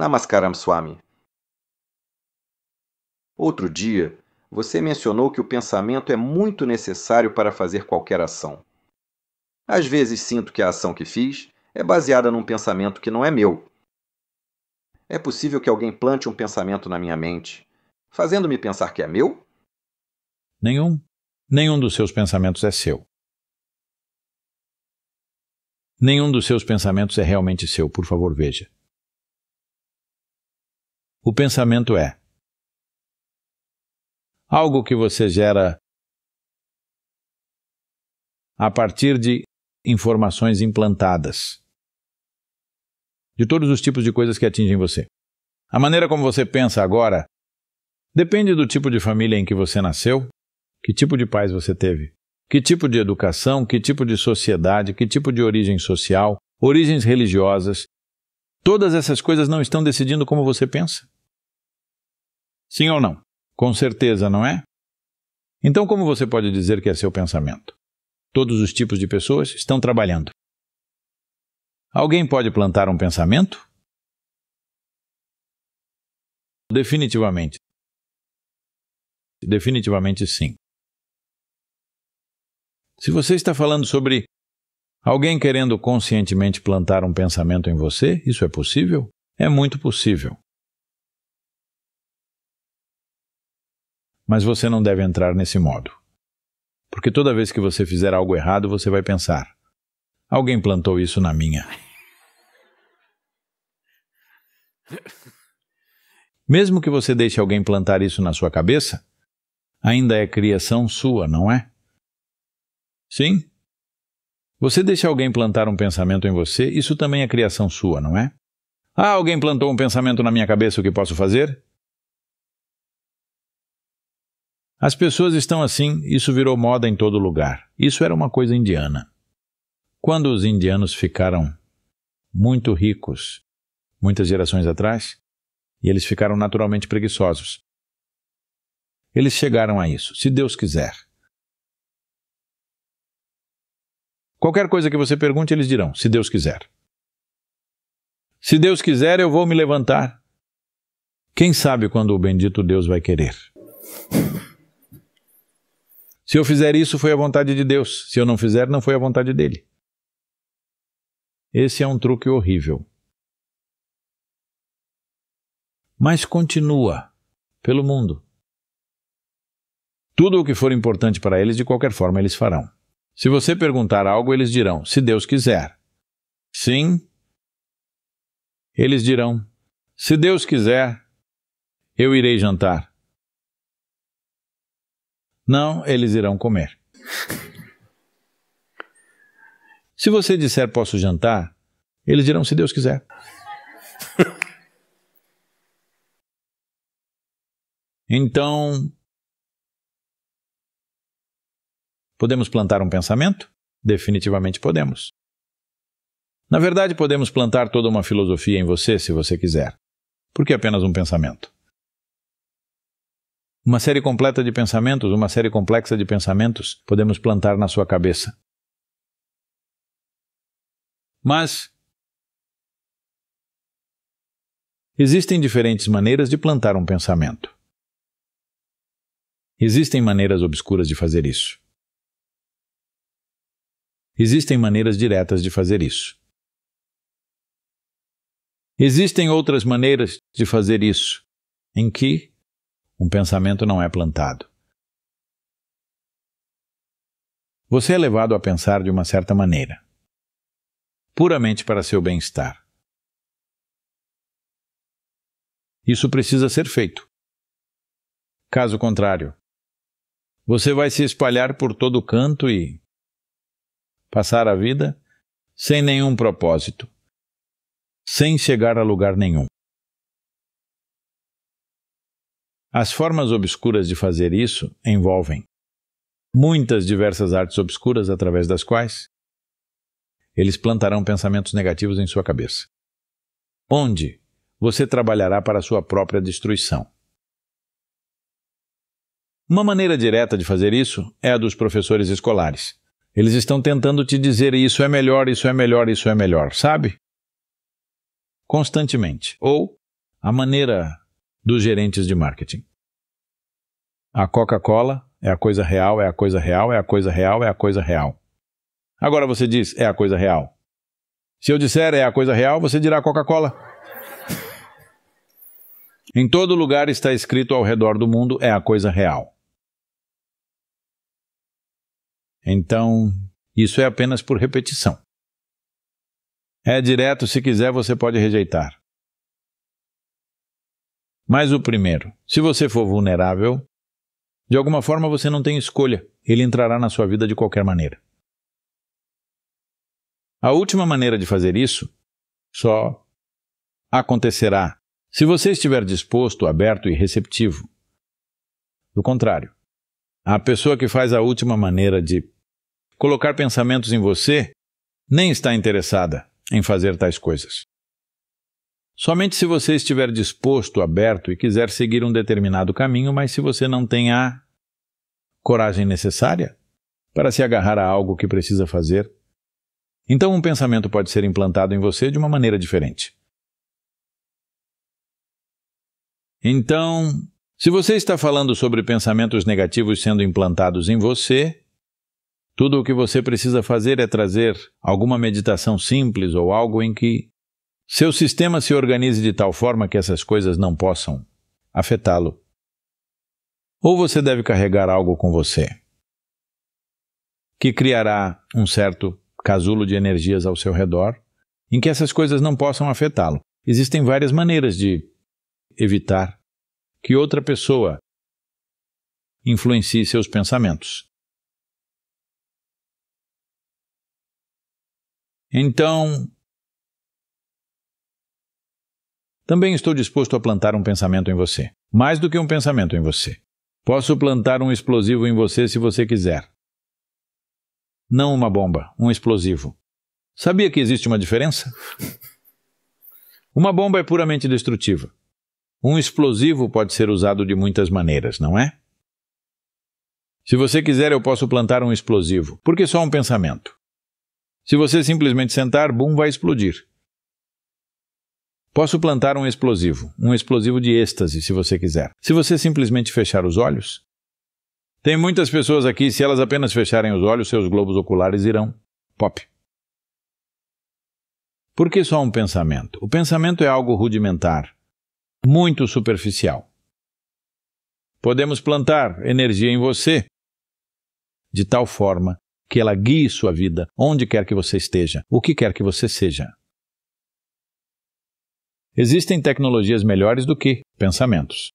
Namaskaram Swami. Outro dia, você mencionou que o pensamento é muito necessário para fazer qualquer ação. Às vezes sinto que a ação que fiz é baseada num pensamento que não é meu. É possível que alguém plante um pensamento na minha mente, fazendo-me pensar que é meu? Nenhum. Nenhum dos seus pensamentos é seu. Nenhum dos seus pensamentos é realmente seu, por favor, veja. O pensamento é algo que você gera a partir de informações implantadas de todos os tipos de coisas que atingem você. A maneira como você pensa agora depende do tipo de família em que você nasceu, que tipo de pais você teve, que tipo de educação, que tipo de sociedade, que tipo de origem social, origens religiosas. Todas essas coisas não estão decidindo como você pensa. Sim ou não? Com certeza, não é? Então, como você pode dizer que é seu pensamento? Todos os tipos de pessoas estão trabalhando. Alguém pode plantar um pensamento? Definitivamente. Definitivamente sim. Se você está falando sobre alguém querendo conscientemente plantar um pensamento em você, isso é possível? É muito possível. Mas você não deve entrar nesse modo. Porque toda vez que você fizer algo errado, você vai pensar: alguém plantou isso na minha. Mesmo que você deixe alguém plantar isso na sua cabeça, ainda é criação sua, não é? Sim? Você deixa alguém plantar um pensamento em você, isso também é criação sua, não é? Ah, alguém plantou um pensamento na minha cabeça, o que posso fazer? As pessoas estão assim, isso virou moda em todo lugar. Isso era uma coisa indiana. Quando os indianos ficaram muito ricos, muitas gerações atrás, e eles ficaram naturalmente preguiçosos, eles chegaram a isso, se Deus quiser. Qualquer coisa que você pergunte, eles dirão: se Deus quiser. Se Deus quiser, eu vou me levantar. Quem sabe quando o bendito Deus vai querer? Se eu fizer isso, foi a vontade de Deus. Se eu não fizer, não foi a vontade dele. Esse é um truque horrível. Mas continua pelo mundo. Tudo o que for importante para eles, de qualquer forma, eles farão. Se você perguntar algo, eles dirão: se Deus quiser. Sim. Eles dirão: se Deus quiser, eu irei jantar. Não, eles irão comer. Se você disser posso jantar, eles dirão se Deus quiser. então, podemos plantar um pensamento? Definitivamente podemos. Na verdade, podemos plantar toda uma filosofia em você se você quiser, porque é apenas um pensamento. Uma série completa de pensamentos, uma série complexa de pensamentos podemos plantar na sua cabeça. Mas existem diferentes maneiras de plantar um pensamento. Existem maneiras obscuras de fazer isso. Existem maneiras diretas de fazer isso. Existem outras maneiras de fazer isso, em que um pensamento não é plantado. Você é levado a pensar de uma certa maneira, puramente para seu bem-estar. Isso precisa ser feito. Caso contrário, você vai se espalhar por todo canto e passar a vida sem nenhum propósito, sem chegar a lugar nenhum. As formas obscuras de fazer isso envolvem muitas diversas artes obscuras através das quais eles plantarão pensamentos negativos em sua cabeça, onde você trabalhará para sua própria destruição. Uma maneira direta de fazer isso é a dos professores escolares. Eles estão tentando te dizer isso é melhor, isso é melhor, isso é melhor, sabe? Constantemente. Ou a maneira dos gerentes de marketing. A Coca-Cola é a coisa real, é a coisa real, é a coisa real, é a coisa real. Agora você diz, é a coisa real. Se eu disser é a coisa real, você dirá Coca-Cola. em todo lugar está escrito ao redor do mundo, é a coisa real. Então, isso é apenas por repetição. É direto, se quiser, você pode rejeitar. Mas o primeiro, se você for vulnerável, de alguma forma você não tem escolha, ele entrará na sua vida de qualquer maneira. A última maneira de fazer isso só acontecerá se você estiver disposto, aberto e receptivo. Do contrário, a pessoa que faz a última maneira de colocar pensamentos em você nem está interessada em fazer tais coisas. Somente se você estiver disposto, aberto e quiser seguir um determinado caminho, mas se você não tem a coragem necessária para se agarrar a algo que precisa fazer, então um pensamento pode ser implantado em você de uma maneira diferente. Então, se você está falando sobre pensamentos negativos sendo implantados em você, tudo o que você precisa fazer é trazer alguma meditação simples ou algo em que seu sistema se organize de tal forma que essas coisas não possam afetá-lo. Ou você deve carregar algo com você que criará um certo casulo de energias ao seu redor, em que essas coisas não possam afetá-lo. Existem várias maneiras de evitar que outra pessoa influencie seus pensamentos. Então, Também estou disposto a plantar um pensamento em você. Mais do que um pensamento em você. Posso plantar um explosivo em você se você quiser. Não uma bomba, um explosivo. Sabia que existe uma diferença? Uma bomba é puramente destrutiva. Um explosivo pode ser usado de muitas maneiras, não é? Se você quiser, eu posso plantar um explosivo, porque só um pensamento. Se você simplesmente sentar, bum, vai explodir. Posso plantar um explosivo, um explosivo de êxtase, se você quiser. Se você simplesmente fechar os olhos. Tem muitas pessoas aqui, se elas apenas fecharem os olhos, seus globos oculares irão. Pop. Por que só um pensamento? O pensamento é algo rudimentar, muito superficial. Podemos plantar energia em você de tal forma que ela guie sua vida onde quer que você esteja, o que quer que você seja. Existem tecnologias melhores do que pensamentos.